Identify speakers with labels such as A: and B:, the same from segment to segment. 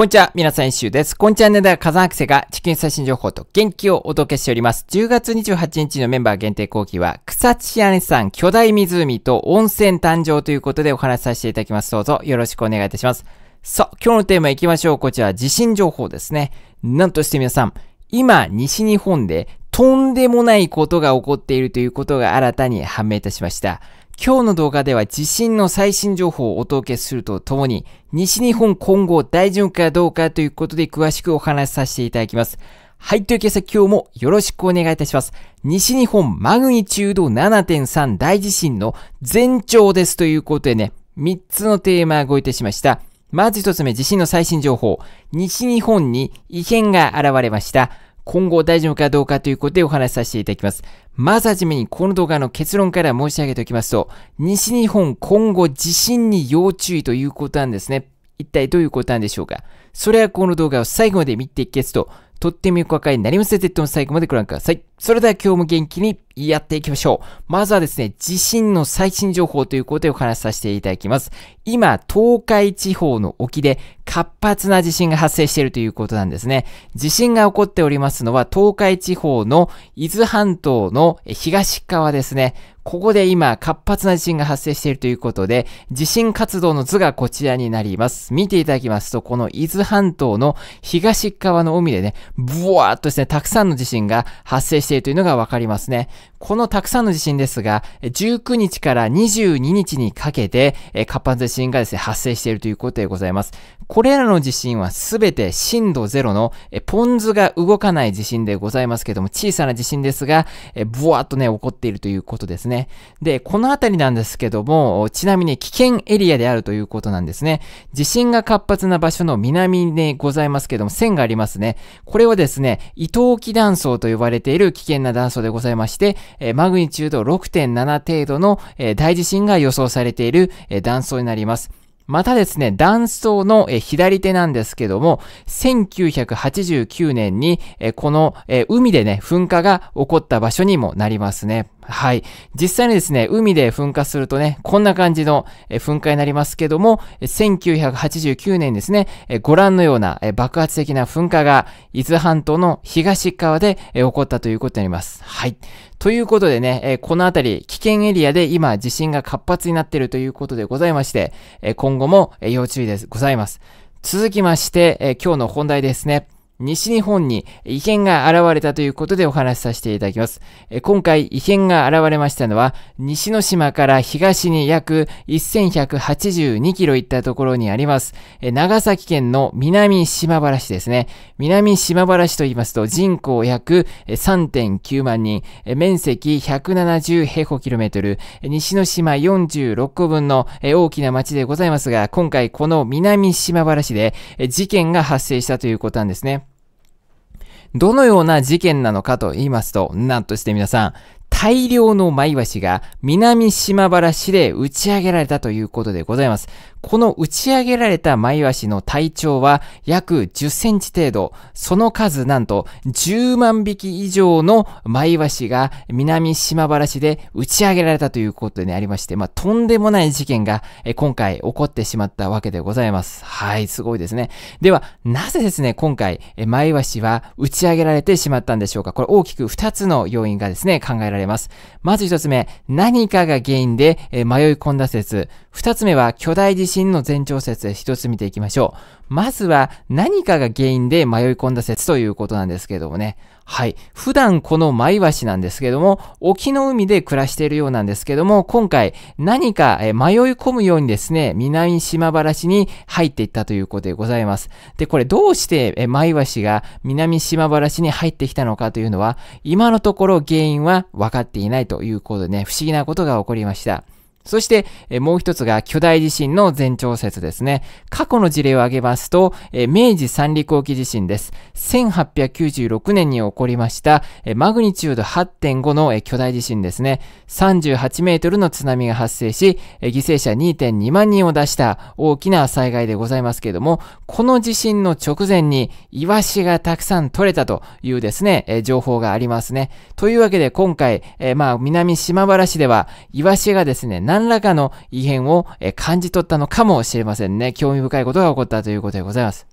A: こんにちは、皆さん、一周です。こんにちは、ダだ火山クセが地球最新情報と元気をお届けしております。10月28日のメンバー限定後期は、草千谷さん巨大湖と温泉誕生ということでお話しさせていただきます。どうぞよろしくお願いいたします。さあ、今日のテーマ行きましょう。こちら、地震情報ですね。なんとして皆さん、今、西日本でとんでもないことが起こっているということが新たに判明いたしました。今日の動画では地震の最新情報をお届けするとともに、西日本今後大丈夫かどうかということで詳しくお話しさせていただきます。はい、というわけで今日もよろしくお願いいたします。西日本マグニチュード7.3大地震の前兆ですということでね、3つのテーマごいたしました。まず1つ目、地震の最新情報。西日本に異変が現れました。今後大丈夫かどうかということでお話しさせていただきます。まずはじめにこの動画の結論から申し上げておきますと、西日本今後地震に要注意ということなんですね。一体どういうことなんでしょうかそれはこの動画を最後まで見ていきますと、とってもよくわかりになりません。Z の最後までご覧ください。それでは今日も元気にやっていきましょう。まずはですね、地震の最新情報ということでお話しさせていただきます。今、東海地方の沖で活発な地震が発生しているということなんですね。地震が起こっておりますのは、東海地方の伊豆半島の東側ですね。ここで今、活発な地震が発生しているということで、地震活動の図がこちらになります。見ていただきますと、この伊豆半島の東側の海でね、ブワーっとですね、たくさんの地震が発生して姿勢というのがわかりますね。このたくさんの地震ですが、19日から22日にかけて、活発地震がですね、発生しているということでございます。これらの地震はすべて震度0の、ポンズが動かない地震でございますけども、小さな地震ですが、ブワーっとね、起こっているということですね。で、このあたりなんですけども、ちなみに危険エリアであるということなんですね。地震が活発な場所の南でございますけども、線がありますね。これはですね、伊藤木断層と呼ばれている危険な断層でございまして、えマグニチュード6.7程度の、え大地震が予想されている、え断層になります。またですね、断層の左手なんですけども、1989年にこの海でね、噴火が起こった場所にもなりますね。はい。実際にですね、海で噴火するとね、こんな感じの噴火になりますけども、1989年ですね、ご覧のような爆発的な噴火が伊豆半島の東側で起こったということになります。はい。ということでね、えこの辺り、危険エリアで今地震が活発になっているということでございまして、え今後も要注意です。ございます。続きまして、え今日の本題ですね。西日本に異変が現れたということでお話しさせていただきます。今回異変が現れましたのは、西之島から東に約1182キロ行ったところにあります、長崎県の南島原市ですね。南島原市と言いますと人口約3.9万人、面積170平方キロメートル、西之島46個分の大きな町でございますが、今回この南島原市で事件が発生したということなんですね。どのような事件なのかと言いますと、なんとして皆さん、大量のマイワシが南島原市で打ち上げられたということでございます。この打ち上げられたマイワシの体長は約10センチ程度、その数なんと10万匹以上のマイワシが南島原市で打ち上げられたということでありまして、まあ、とんでもない事件が今回起こってしまったわけでございます。はい、すごいですね。では、なぜですね、今回、マイワシは打ち上げられてしまったんでしょうか。これ大きく2つの要因がですね、考えられれます。まず一つ目、何かが原因で、え迷い込んだ説。二つ目は巨大地震の前兆説。一つ見ていきましょう。まずは何かが原因で迷い込んだ説ということなんですけどもね。はい。普段このマイワシなんですけども、沖の海で暮らしているようなんですけども、今回何か迷い込むようにですね、南島原市に入っていったということでございます。で、これどうしてマイワシが南島原市に入ってきたのかというのは、今のところ原因は分かっていないということでね、不思議なことが起こりました。そして、えもう一つが巨大地震の前兆説ですね。過去の事例を挙げますと、え明治三陸沖地震です。1896年に起こりました、えマグニチュード8.5の、え巨大地震ですね。38メートルの津波が発生し、え犠牲者2.2万人を出した大きな災害でございますけれども、この地震の直前にイワシがたくさん取れたというですね、え情報がありますね。というわけで今回、えまあ南島原市ではイワシがですね、何らかの異変を感じ取ったのかもしれませんね。興味深いことが起こったということでございます。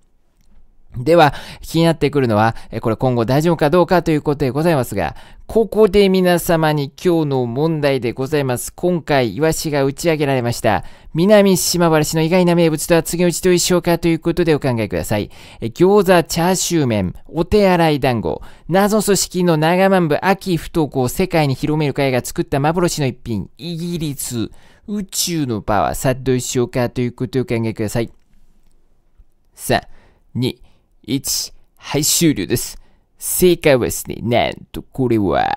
A: では、気になってくるのは、これ今後大丈夫かどうかということでございますが、ここで皆様に今日の問題でございます。今回、イワシが打ち上げられました。南島原市の意外な名物とは次のうちどうでしょうかということでお考えください。餃子、チャーシュー麺、お手洗い団子、謎組織の長万部秋不登校世界に広める会が作った幻の一品、イギリス、宇宙のパワー、さあどうでしょうかということでお考えください。3、2、1、はい、終了です。正解はですね、なんとこれは、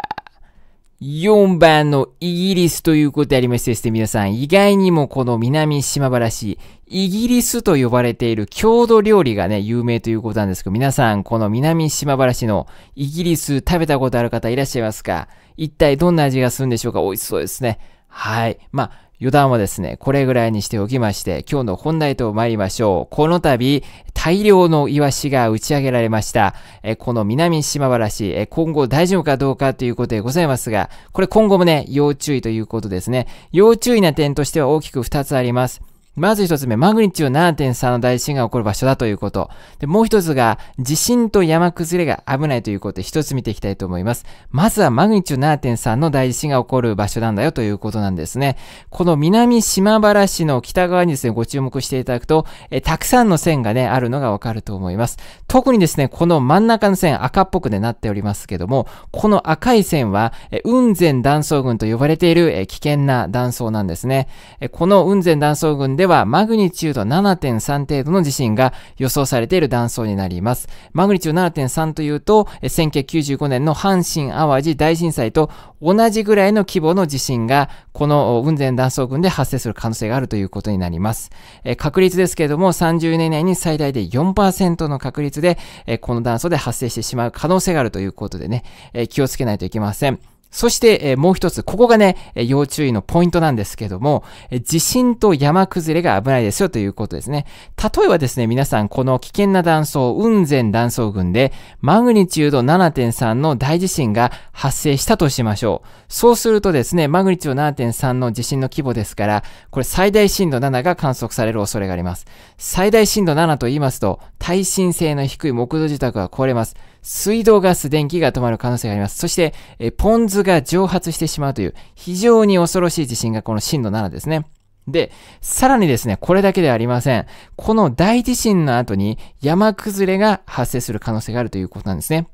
A: 4番のイギリスということでありましてですね、皆さん、意外にもこの南島原市、イギリスと呼ばれている郷土料理がね、有名ということなんですけど、皆さん、この南島原市のイギリス食べたことある方いらっしゃいますか一体どんな味がするんでしょうか美味しそうですね。はい。まあ、余談はですね、これぐらいにしておきまして、今日の本題と参りましょう。この度、大量のイワシが打ち上げられました。えこの南島原市え、今後大丈夫かどうかということでございますが、これ今後もね、要注意ということですね。要注意な点としては大きく2つあります。まず一つ目、マグニチュード7.3の大地震が起こる場所だということ。で、もう一つが、地震と山崩れが危ないということで、一つ見ていきたいと思います。まずはマグニチュード7.3の大地震が起こる場所なんだよということなんですね。この南島原市の北側にですね、ご注目していただくと、えたくさんの線がね、あるのがわかると思います。特にですね、この真ん中の線、赤っぽくね、なっておりますけども、この赤い線は、え雲仙断層群と呼ばれている、え危険な断層なんですね。えこの雲仙断層群でははマグニチュード7.3程度の地震が予想されている断層になります。マグニチュード7.3というと、1995年の阪神淡路大震災と同じぐらいの規模の地震が、この雲仙断層群で発生する可能性があるということになります。え確率ですけれども、30年以内に最大で4%の確率で、えこの断層で発生してしまう可能性があるということでね、え気をつけないといけません。そして、えもう一つ、ここがね、え要注意のポイントなんですけども、え地震と山崩れが危ないですよということですね。例えばですね、皆さん、この危険な断層、雲仙断層群で、マグニチュード7.3の大地震が発生したとしましょう。そうするとですね、マグニチュード7.3の地震の規模ですから、これ最大震度7が観測される恐れがあります。最大震度7と言いますと、耐震性の低い木造自宅が壊れます。水道ガス、電気が止まる可能性があります。そして、えポン酢が蒸発してしまうという非常に恐ろしい地震がこの震度7ですね。で、さらにですね、これだけではありません。この大地震の後に山崩れが発生する可能性があるということなんですね。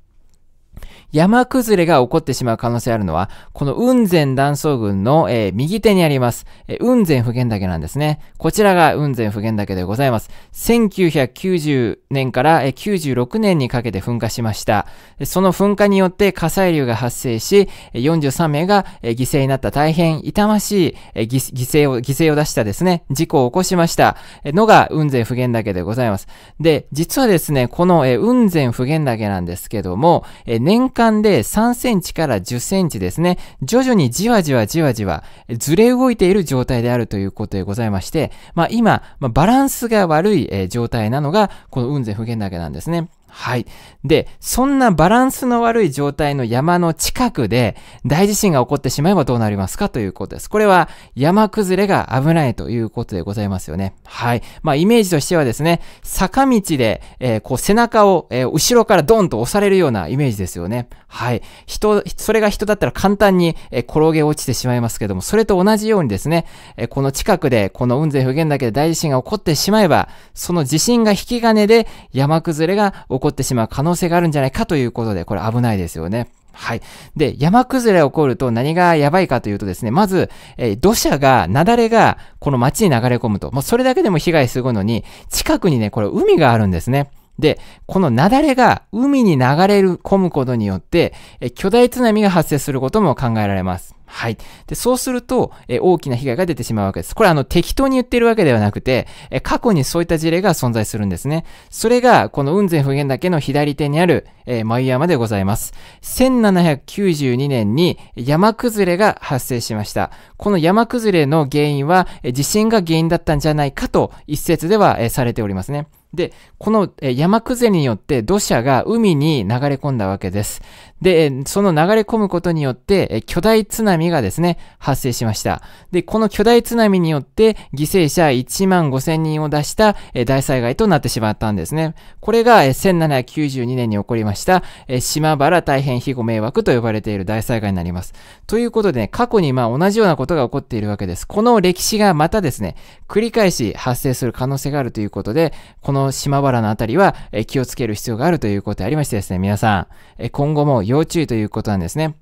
A: 山崩れが起こってしまう可能性あるのは、この雲仙断層群の、えー、右手にあります、えー、雲仙普賢岳なんですね。こちらが雲仙普賢岳でございます。1990年から、えー、96年にかけて噴火しました。その噴火によって火砕流が発生し、43名が、えー、犠牲になった大変痛ましい、えー、犠牲を、犠牲を出したですね、事故を起こしました、えー、のが雲仙普賢岳でございます。で、実はですね、この、えー、雲仙普賢岳なんですけども、えー、年間で3センチから10センチですね、徐々にじわじわじわじわずれ動いている状態であるということでございまして、まあ今、まあ、バランスが悪い、えー、状態なのが、この雲仙普賢岳なんですね。はい。で、そんなバランスの悪い状態の山の近くで大地震が起こってしまえばどうなりますかということです。これは山崩れが危ないということでございますよね。はい。まあイメージとしてはですね、坂道で、えー、こう背中を、えー、後ろからドンと押されるようなイメージですよね。はい。人、それが人だったら簡単に、えー、転げ落ちてしまいますけども、それと同じようにですね、えこの近くでこの雲仙元だけで大地震が起こってしまえば、その地震が引き金で山崩れが起起こってしまう可能性があるんじゃないかということで、これ危ないですよね。はい。で、山崩れ起こると何がやばいかというとですね、まず、えー、土砂が、雪崩が、この町に流れ込むと。もうそれだけでも被害すごいのに、近くにね、これ海があるんですね。で、この雪崩が海に流れ込むことによって、えー、巨大津波が発生することも考えられます。はい。で、そうすると、え大きな被害が出てしまうわけです。これあの適当に言ってるわけではなくて、え過去にそういった事例が存在するんですね。それが、この雲仙普賢岳の左手にある、えー、眉山でございます。1792年に山崩れが発生しました。この山崩れの原因は、え地震が原因だったんじゃないかと一説では、えされておりますね。で、この山崩れによって土砂が海に流れ込んだわけです。で、その流れ込むことによって、巨大津波がですね、発生しました。で、この巨大津波によって、犠牲者1万5000人を出した大災害となってしまったんですね。これが1792年に起こりました、島原大変被護迷惑と呼ばれている大災害になります。ということで、ね、過去にまあ同じようなことが起こっているわけです。この歴史がまたですね、繰り返し発生する可能性があるということで、この島原のあたりは気をつける必要があるということでありましてですね、皆さん、今後も要注意ということなんですね。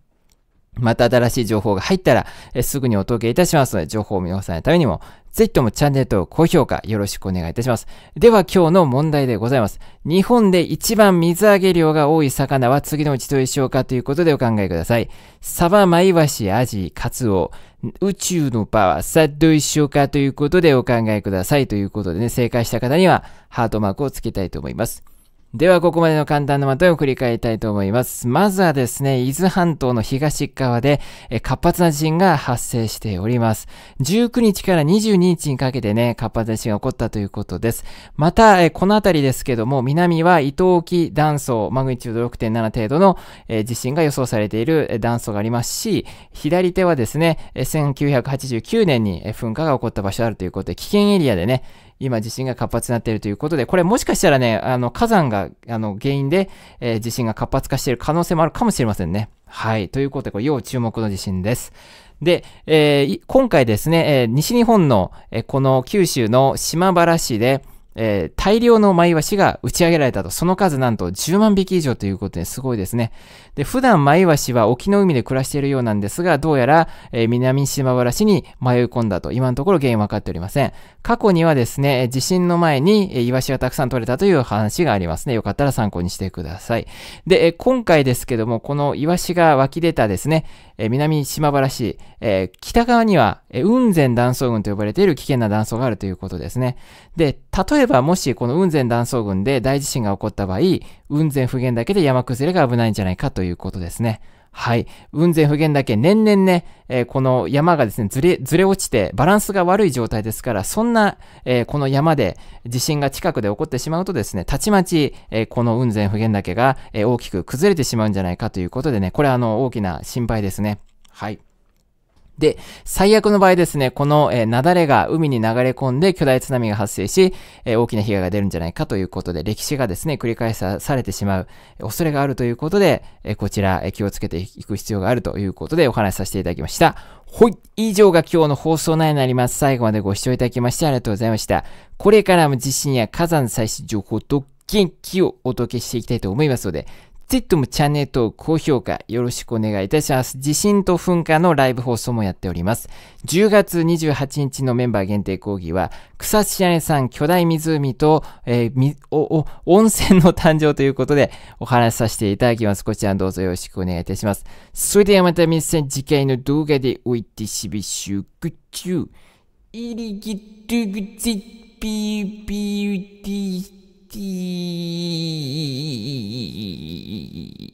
A: また新しい情報が入ったら、えすぐにお届けいたしますので、情報を見逃さないためにも、ぜひともチャンネル登録、高評価よろしくお願いいたします。では今日の問題でございます。日本で一番水揚げ量が多い魚は次のうちどうでしょうかということでお考えください。サバ、マイワシ、アジ、カツオ、宇宙のパワー、さあどうでしょうかということでお考えください。ということでね、正解した方にはハートマークをつけたいと思います。では、ここまでの簡単なまとめを振り返りたいと思います。まずはですね、伊豆半島の東側で、活発な地震が発生しております。19日から22日にかけてね、活発な地震が起こったということです。また、この辺りですけども、南は伊東沖断層、マグニチュード6.7程度の、地震が予想されている、断層がありますし、左手はですね、1989年に、噴火が起こった場所あるということで、危険エリアでね、今地震が活発になっているということで、これもしかしたらね、あの火山があの原因で、えー、地震が活発化している可能性もあるかもしれませんね。はい。ということで、これ要注目の地震です。で、えー、今回ですね、えー、西日本の、えこの九州の島原市で、えー、大量のマイワシが打ち上げられたと、その数なんと10万匹以上ということですごいですね。で、普段マイワシは沖の海で暮らしているようなんですが、どうやら、えー、南島原市に迷い込んだと、今のところ原因分かっておりません。過去にはですね、地震の前に、えー、イワシがたくさん取れたという話がありますね。よかったら参考にしてください。で、えー、今回ですけども、このイワシが湧き出たですね、えー、南島原市、えー、北側には、えー、雲仙断層群と呼ばれている危険な断層があるということですね。で、例ええばもしこの雲仙断層群で大地震が起こった場合、雲仙普賢岳で山崩れが危ないんじゃないかということですね。はい。雲仙普賢岳、年々ね、えー、この山がですね、ずれ、ずれ落ちて、バランスが悪い状態ですから、そんな、えー、この山で、地震が近くで起こってしまうとですね、たちまち、えー、この雲仙普賢岳が、え大きく崩れてしまうんじゃないかということでね、これあの、大きな心配ですね。はい。で、最悪の場合ですね、この、えー、雪崩が海に流れ込んで巨大津波が発生し、えー、大きな被害が出るんじゃないかということで、歴史がですね、繰り返されてしまう恐れがあるということで、えー、こちら、え気をつけていく必要があるということでお話しさせていただきました。ほい。以上が今日の放送内になります。最後までご視聴いただきましてありがとうございました。これからも地震や火山最新情報と元気をお届けしていきたいと思いますので、ぜひともチャンネル登録、高評価よろしくお願いいたします。地震と噴火のライブ放送もやっております。10月28日のメンバー限定講義は、草津屋さん巨大湖と、えー、温泉の誕生ということでお話しさせていただきます。こちらどうぞよろしくお願いいたします。それではまた皆さん次回の動画でおいてしびしゅくちゅう。入りぎっとぐちっぴーびゅーてー。Steve.